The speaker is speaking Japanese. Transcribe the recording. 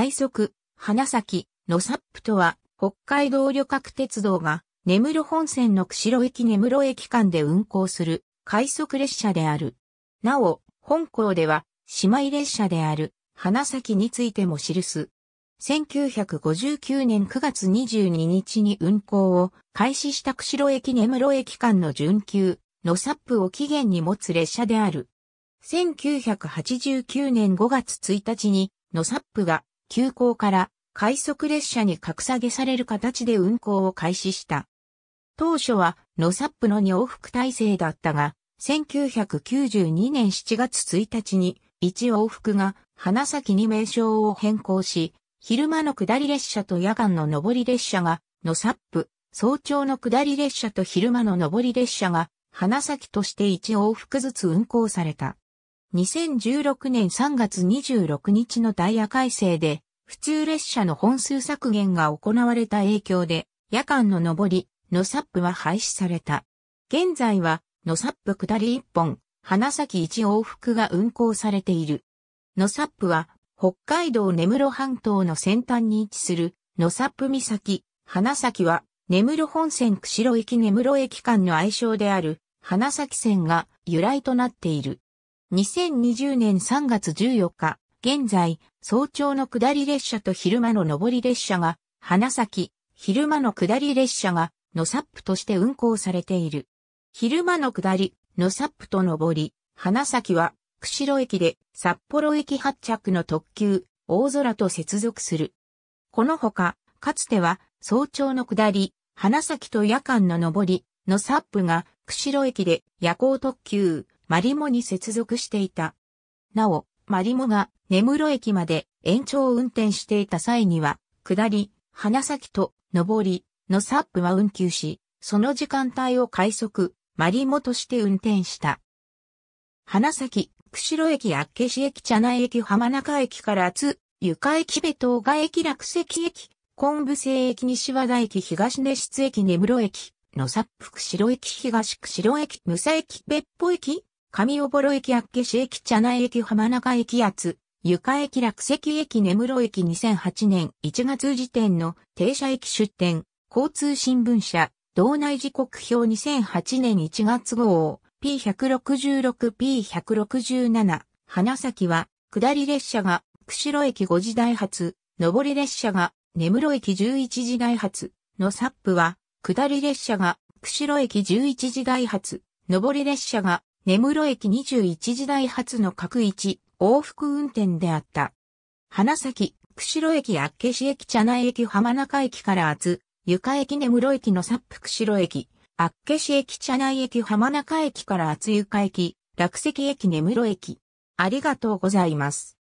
快速、花咲、のサップとは、北海道旅客鉄道が、根室本線の釧路駅根室駅間で運行する、快速列車である。なお、本校では、姉妹列車である、花咲についても記す。1959年9月22日に運行を開始した釧路駅根室駅間の準急、のサップを起源に持つ列車である。1989年5月1日に、のサップが急行から快速列車に格下げされる形で運行を開始した。当初はノサップの2往復体制だったが、1992年7月1日に1往復が花咲に名称を変更し、昼間の下り列車と夜間の上り列車がノサップ、早朝の下り列車と昼間の上り列車が花咲として1往復ずつ運行された。2016年3月26日のダイヤ改正で普通列車の本数削減が行われた影響で、夜間の上り、ノサップは廃止された。現在は、ノサップ下り1本、花咲1往復が運行されている。ノサップは、北海道根室半島の先端に位置する、ノサップ岬、花咲は、根室本線釧路駅根室駅間の愛称である、花咲線が由来となっている。2020年3月14日、現在、早朝の下り列車と昼間の上り列車が、花咲、昼間の下り列車が、のサップとして運行されている。昼間の下り、のサップと上り、花咲は、釧路駅で札幌駅発着の特急、大空と接続する。このほか、かつては、早朝の下り、花咲と夜間の上り、のサップが、釧路駅で夜行特急、マリモに接続していた。なお、マリモが根室駅まで延長運転していた際には、下り、花咲と上りのサップは運休し、その時間帯を快速、マリモとして運転した。花咲、釧路駅、厚岸駅、茶内駅、浜中駅から津、床駅、部東賀駅、落石駅、昆布製駅、西和田駅、東根室駅、根室駅、野サップ、釧路駅、東釧路駅、武佐駅、別府駅、上小幌駅、厚岸駅、茶内駅、浜中駅、厚、床駅落石駅根室駅2008年1月時点の停車駅出店、交通新聞社、道内時刻表2008年1月号 P166P167 花咲は下り列車が釧路駅5時台発、上り列車が根室駅11時台発のサップは下り列車が釧路駅11時台発、上り列車が根室駅21時台発の各1往復運転であった。花咲、釧路駅、厚岸駅、茶内駅、浜中駅から厚、床駅、根室駅のサップ釧路駅、厚岸駅、茶内駅、浜中駅から厚床駅、落石駅、根室駅。ありがとうございます。